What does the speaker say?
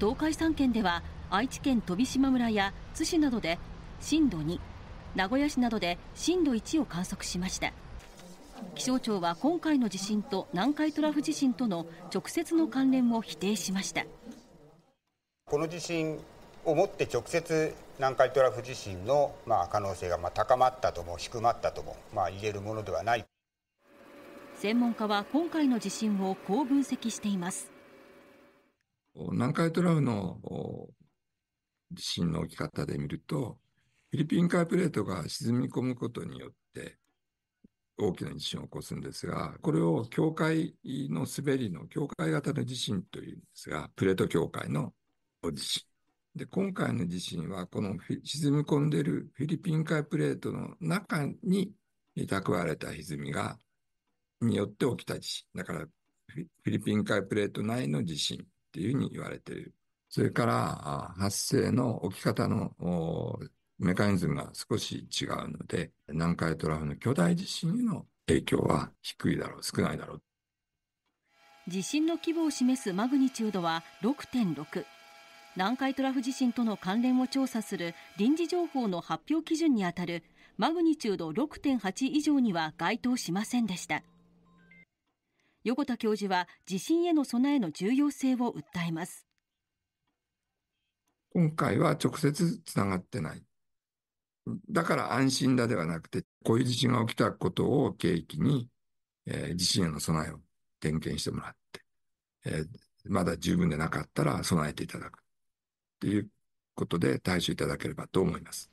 東海3県では愛知県飛島村や津市などで震度2名古屋市などで震度1を観測しました気象庁は今回の地震と南海トラフ地震との直接の関連を否定しましたこの地震をもって直接南海トラフ地震のまあ可能性がまあ高まったとも低まったともまあ言えるものではない専門家は今回の地震をこう分析しています南海トラフの地震の起き方で見ると、フィリピン海プレートが沈み込むことによって、大きな地震を起こすんですが、これを境界の滑りの境界型の地震というんですが、プレート境界の地震。で、今回の地震は、この沈み込んでいるフィリピン海プレートの中に蓄われた歪みが、によって起きた地震。だから、フィリピン海プレート内の地震っていうふうに言われている。それから、発生の起き方のメカニズムが少し違うので、南海トラフの巨大地震への影響は低いだろう、少ないだろう。地震の規模を示すマグニチュードは6.6。南海トラフ地震との関連を調査する臨時情報の発表基準にあたるマグニチュード6.8以上には該当しませんでした。横田教授は地震への備えの重要性を訴えます。今回は直接つながってない。だから安心だではなくて、こういう地震が起きたことを契機に、えー、地震への備えを点検してもらって、えー、まだ十分でなかったら備えていただく。ということで対処いただければと思います。